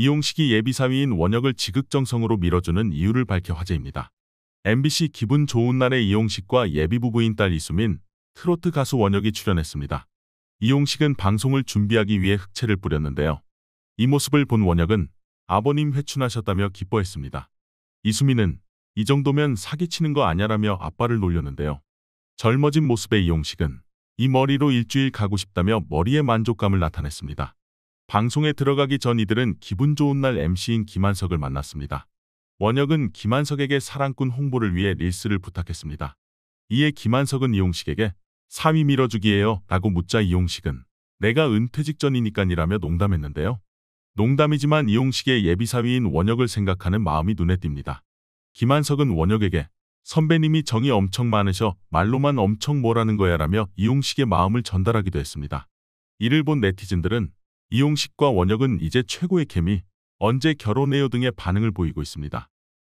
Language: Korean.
이용식이 예비사위인 원혁을 지극정성으로 밀어주는 이유를 밝혀 화제입니다. MBC 기분 좋은 날의 이용식과 예비부부인 딸 이수민, 트로트 가수 원혁이 출연했습니다. 이용식은 방송을 준비하기 위해 흑채를 뿌렸는데요. 이 모습을 본 원혁은 아버님 회춘하셨다며 기뻐했습니다. 이수민은 이 정도면 사기치는 거 아냐라며 아빠를 놀렸는데요. 젊어진 모습의 이용식은 이 머리로 일주일 가고 싶다며 머리에 만족감을 나타냈습니다. 방송에 들어가기 전 이들은 기분 좋은 날 MC인 김한석을 만났습니다. 원혁은 김한석에게 사랑꾼 홍보를 위해 릴스를 부탁했습니다. 이에 김한석은 이용식에게 3위 밀어주기예요 라고 묻자 이용식은 내가 은퇴 직전이니깐이라며 농담했는데요. 농담이지만 이용식의 예비사위인 원혁을 생각하는 마음이 눈에 띕니다. 김한석은 원혁에게 선배님이 정이 엄청 많으셔 말로만 엄청 뭐라는 거야 라며 이용식의 마음을 전달하기도 했습니다. 이를 본 네티즌들은 이용식과 원혁은 이제 최고의 케미, 언제 결혼해요 등의 반응을 보이고 있습니다.